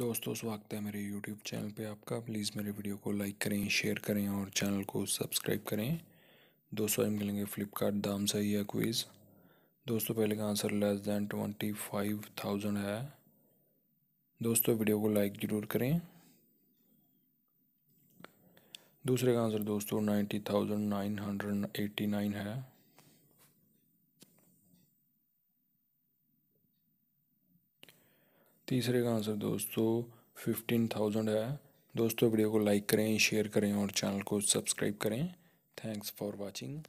दोस्तों स्वागत है मेरे यूट्यूब चैनल पे आपका प्लीज़ मेरे वीडियो को लाइक करें शेयर करें और चैनल को सब्सक्राइब करें दोस्तों हम मिलेंगे फ्लिपकार्ट दाम सही है क्विज़ दोस्तों पहले का answer less than twenty five thousand है दोस्तों वीडियो को लाइक ज़रूर करें दूसरे का आंसर दोस्तों ninety thousand nine hundred nine है तीसरे का आंसर दोस्तों फिफ्टीन थाउजेंड है दोस्तों वीडियो को लाइक करें शेयर करें और चैनल को सब्सक्राइब करें थैंक्स फॉर वॉचिंग